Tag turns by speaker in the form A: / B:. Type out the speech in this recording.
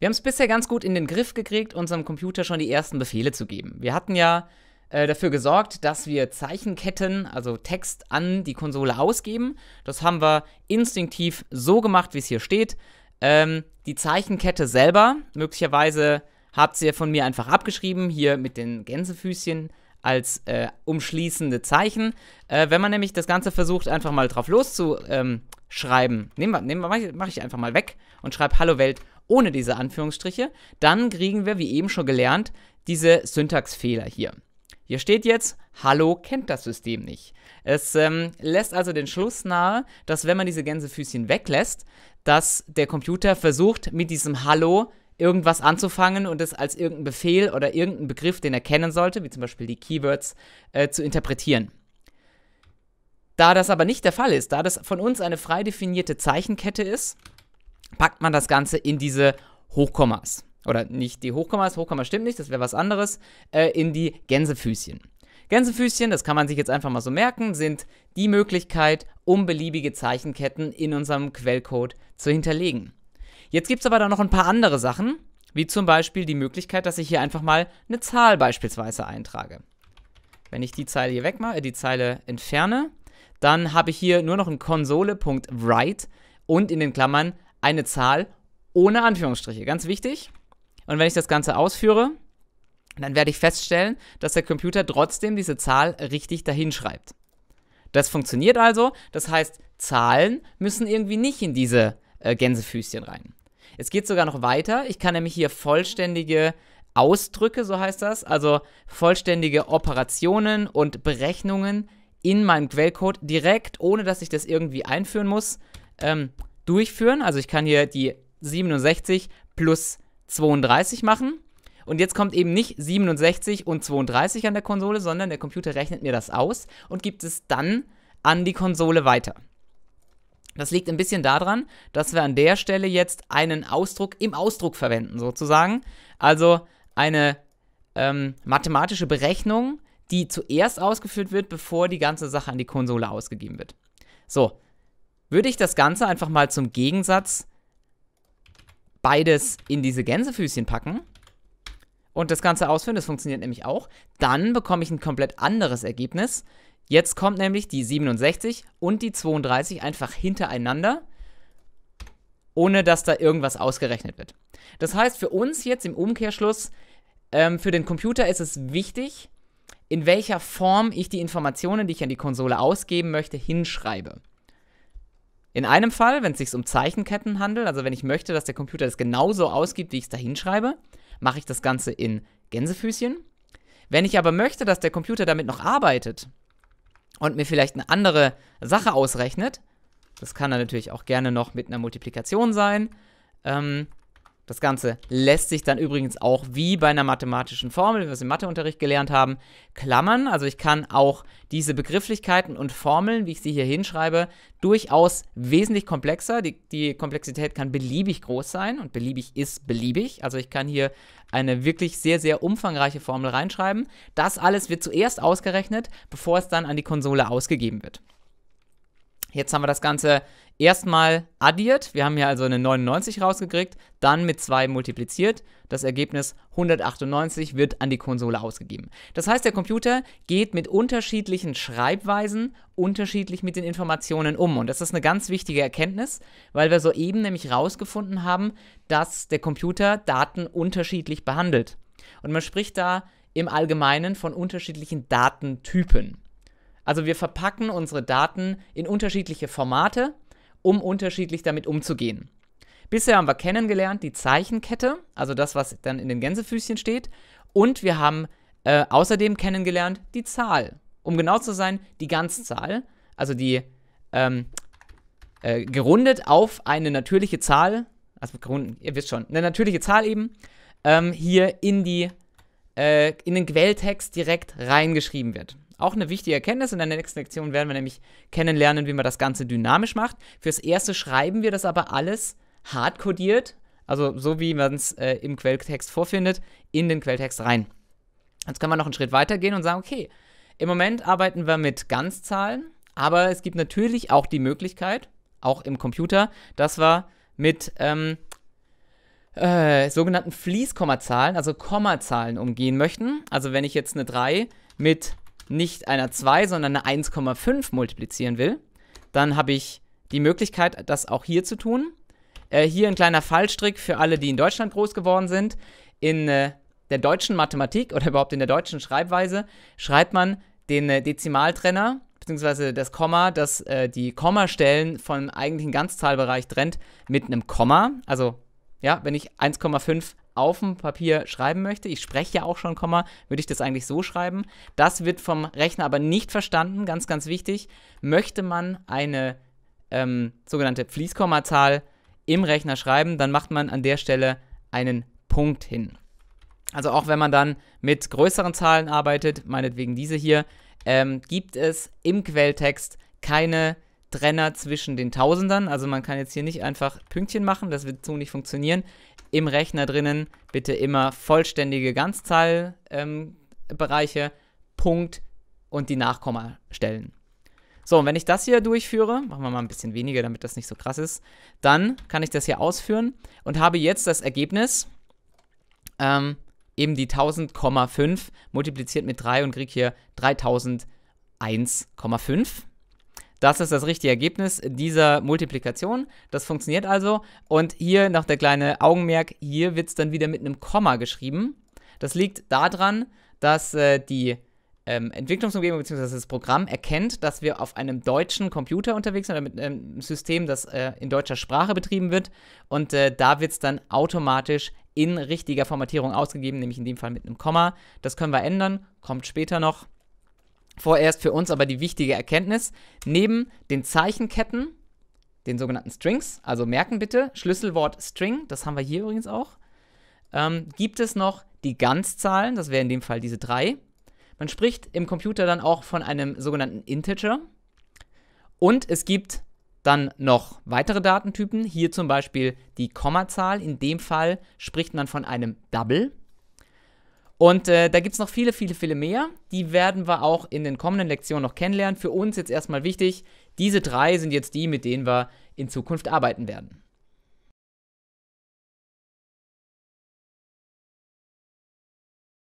A: Wir haben es bisher ganz gut in den Griff gekriegt, unserem Computer schon die ersten Befehle zu geben. Wir hatten ja äh, dafür gesorgt, dass wir Zeichenketten, also Text an die Konsole ausgeben. Das haben wir instinktiv so gemacht, wie es hier steht. Ähm, die Zeichenkette selber, möglicherweise habt ihr von mir einfach abgeschrieben, hier mit den Gänsefüßchen als äh, umschließende Zeichen. Äh, wenn man nämlich das Ganze versucht, einfach mal drauf loszuschreiben, ähm, nehmen wir, nehmen wir, mache ich einfach mal weg und schreibe Hallo Welt ohne diese Anführungsstriche, dann kriegen wir, wie eben schon gelernt, diese Syntaxfehler hier. Hier steht jetzt, Hallo kennt das System nicht. Es ähm, lässt also den Schluss nahe, dass wenn man diese Gänsefüßchen weglässt, dass der Computer versucht, mit diesem Hallo irgendwas anzufangen und es als irgendein Befehl oder irgendeinen Begriff, den er kennen sollte, wie zum Beispiel die Keywords, äh, zu interpretieren. Da das aber nicht der Fall ist, da das von uns eine frei definierte Zeichenkette ist, packt man das Ganze in diese Hochkommas. Oder nicht die Hochkommas, Hochkommas stimmt nicht, das wäre was anderes, äh, in die Gänsefüßchen. Gänsefüßchen, das kann man sich jetzt einfach mal so merken, sind die Möglichkeit, um beliebige Zeichenketten in unserem Quellcode zu hinterlegen. Jetzt gibt es aber da noch ein paar andere Sachen, wie zum Beispiel die Möglichkeit, dass ich hier einfach mal eine Zahl beispielsweise eintrage. Wenn ich die Zeile hier wegmache, äh, die Zeile entferne, dann habe ich hier nur noch ein Konsole.write und in den Klammern eine Zahl ohne Anführungsstriche. Ganz wichtig. Und wenn ich das Ganze ausführe, dann werde ich feststellen, dass der Computer trotzdem diese Zahl richtig dahinschreibt. Das funktioniert also. Das heißt, Zahlen müssen irgendwie nicht in diese äh, Gänsefüßchen rein. Es geht sogar noch weiter. Ich kann nämlich hier vollständige Ausdrücke, so heißt das, also vollständige Operationen und Berechnungen in meinem Quellcode direkt, ohne dass ich das irgendwie einführen muss, ähm, durchführen. Also ich kann hier die 67 plus 32 machen. Und jetzt kommt eben nicht 67 und 32 an der Konsole, sondern der Computer rechnet mir das aus und gibt es dann an die Konsole weiter. Das liegt ein bisschen daran, dass wir an der Stelle jetzt einen Ausdruck im Ausdruck verwenden, sozusagen. Also eine ähm, mathematische Berechnung, die zuerst ausgeführt wird, bevor die ganze Sache an die Konsole ausgegeben wird. So, würde ich das Ganze einfach mal zum Gegensatz beides in diese Gänsefüßchen packen und das Ganze ausführen, das funktioniert nämlich auch, dann bekomme ich ein komplett anderes Ergebnis. Jetzt kommt nämlich die 67 und die 32 einfach hintereinander, ohne dass da irgendwas ausgerechnet wird. Das heißt für uns jetzt im Umkehrschluss, ähm, für den Computer ist es wichtig, in welcher Form ich die Informationen, die ich an die Konsole ausgeben möchte, hinschreibe. In einem Fall, wenn es sich um Zeichenketten handelt, also wenn ich möchte, dass der Computer das genauso ausgibt, wie ich es da hinschreibe, mache ich das Ganze in Gänsefüßchen. Wenn ich aber möchte, dass der Computer damit noch arbeitet und mir vielleicht eine andere Sache ausrechnet, das kann dann natürlich auch gerne noch mit einer Multiplikation sein, ähm, das Ganze lässt sich dann übrigens auch wie bei einer mathematischen Formel, wie wir es im Matheunterricht gelernt haben, klammern. Also ich kann auch diese Begrifflichkeiten und Formeln, wie ich sie hier hinschreibe, durchaus wesentlich komplexer. Die, die Komplexität kann beliebig groß sein und beliebig ist beliebig. Also ich kann hier eine wirklich sehr, sehr umfangreiche Formel reinschreiben. Das alles wird zuerst ausgerechnet, bevor es dann an die Konsole ausgegeben wird. Jetzt haben wir das Ganze erstmal addiert. Wir haben hier also eine 99 rausgekriegt, dann mit 2 multipliziert. Das Ergebnis 198 wird an die Konsole ausgegeben. Das heißt, der Computer geht mit unterschiedlichen Schreibweisen unterschiedlich mit den Informationen um. Und das ist eine ganz wichtige Erkenntnis, weil wir soeben nämlich herausgefunden haben, dass der Computer Daten unterschiedlich behandelt. Und man spricht da im Allgemeinen von unterschiedlichen Datentypen. Also wir verpacken unsere Daten in unterschiedliche Formate, um unterschiedlich damit umzugehen. Bisher haben wir kennengelernt die Zeichenkette, also das, was dann in den Gänsefüßchen steht. Und wir haben äh, außerdem kennengelernt die Zahl. Um genau zu sein, die Ganzzahl, also die ähm, äh, gerundet auf eine natürliche Zahl, also gerundet, ihr wisst schon, eine natürliche Zahl eben, ähm, hier in die äh, in den Quelltext direkt reingeschrieben wird. Auch eine wichtige Erkenntnis. In der nächsten Lektion werden wir nämlich kennenlernen, wie man das Ganze dynamisch macht. Fürs Erste schreiben wir das aber alles hart kodiert, also so wie man es äh, im Quelltext vorfindet, in den Quelltext rein. Jetzt können wir noch einen Schritt weiter gehen und sagen, okay, im Moment arbeiten wir mit Ganzzahlen, aber es gibt natürlich auch die Möglichkeit, auch im Computer, dass wir mit ähm, äh, sogenannten Fließkommazahlen, also Kommazahlen umgehen möchten. Also wenn ich jetzt eine 3 mit nicht einer 2, sondern eine 1,5 multiplizieren will, dann habe ich die Möglichkeit, das auch hier zu tun. Äh, hier ein kleiner Fallstrick für alle, die in Deutschland groß geworden sind. In äh, der deutschen Mathematik oder überhaupt in der deutschen Schreibweise schreibt man den äh, Dezimaltrenner bzw. das Komma, das äh, die Kommastellen vom eigentlichen Ganzzahlbereich trennt, mit einem Komma. Also ja, wenn ich 1,5 auf dem Papier schreiben möchte, ich spreche ja auch schon Komma, würde ich das eigentlich so schreiben. Das wird vom Rechner aber nicht verstanden, ganz, ganz wichtig. Möchte man eine ähm, sogenannte Fließkommazahl im Rechner schreiben, dann macht man an der Stelle einen Punkt hin. Also auch wenn man dann mit größeren Zahlen arbeitet, meinetwegen diese hier, ähm, gibt es im Quelltext keine Trenner zwischen den Tausendern. Also man kann jetzt hier nicht einfach Pünktchen machen, das wird so nicht funktionieren im Rechner drinnen bitte immer vollständige Ganzzahlbereiche, ähm, Punkt und die Nachkommastellen. So, und wenn ich das hier durchführe, machen wir mal ein bisschen weniger, damit das nicht so krass ist, dann kann ich das hier ausführen und habe jetzt das Ergebnis, ähm, eben die 1000,5 multipliziert mit 3 und kriege hier 3001,5. Das ist das richtige Ergebnis dieser Multiplikation. Das funktioniert also. Und hier noch der kleine Augenmerk, hier wird es dann wieder mit einem Komma geschrieben. Das liegt daran, dass äh, die ähm, Entwicklungsumgebung bzw. das Programm erkennt, dass wir auf einem deutschen Computer unterwegs sind oder mit einem System, das äh, in deutscher Sprache betrieben wird. Und äh, da wird es dann automatisch in richtiger Formatierung ausgegeben, nämlich in dem Fall mit einem Komma. Das können wir ändern, kommt später noch vorerst für uns aber die wichtige Erkenntnis, neben den Zeichenketten, den sogenannten Strings, also merken bitte, Schlüsselwort String, das haben wir hier übrigens auch, ähm, gibt es noch die Ganzzahlen, das wäre in dem Fall diese drei. Man spricht im Computer dann auch von einem sogenannten Integer. Und es gibt dann noch weitere Datentypen, hier zum Beispiel die Kommazahl. In dem Fall spricht man von einem Double. Und äh, da gibt es noch viele, viele, viele mehr. Die werden wir auch in den kommenden Lektionen noch kennenlernen. Für uns jetzt erstmal wichtig, diese drei sind jetzt die, mit denen wir in Zukunft arbeiten werden.